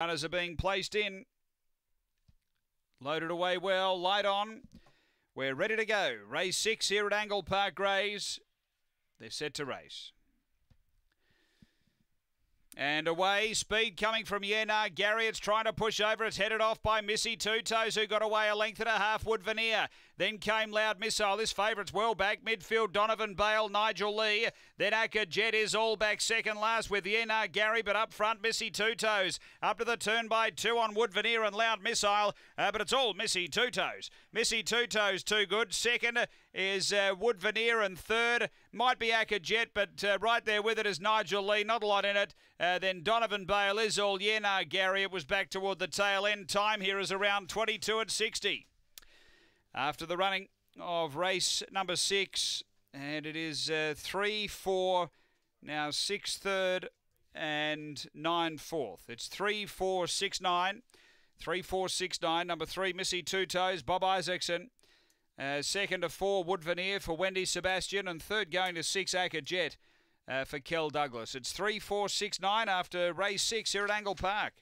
Runners are being placed in. Loaded away well, light on. We're ready to go. Race six here at Angle Park Grays. They're set to race. And away, speed coming from Yenar uh, Gary. It's trying to push over. It's headed off by Missy Two Toes, who got away a length and a half. Wood Veneer. Then came Loud Missile. This favourite's well back. Midfield Donovan Bale, Nigel Lee. Then Acker Jet is all back second last with Yenar uh, Gary, but up front Missy Two Toes. Up to the turn by two on Wood Veneer and Loud Missile. Uh, but it's all Missy Two Toes. Missy Two Toes too good. Second is uh, Wood Veneer and third might be Acker Jet, but uh, right there with it is Nigel Lee. Not a lot in it. Uh, uh, then Donovan Bale is all yeah, no, Gary. It was back toward the tail end. Time here is around 22 at 60. After the running of race number six, and it is uh, three, four, now six, third, and nine, fourth. It's three, four, six, nine. Three, four, nine. Number three, Missy Two Toes, Bob Isaacson. Uh, second to four, Wood Veneer for Wendy Sebastian. And third going to six, Acker Jet uh, for Kel Douglas. It's 3 4 6 9 after race six here at Angle Park.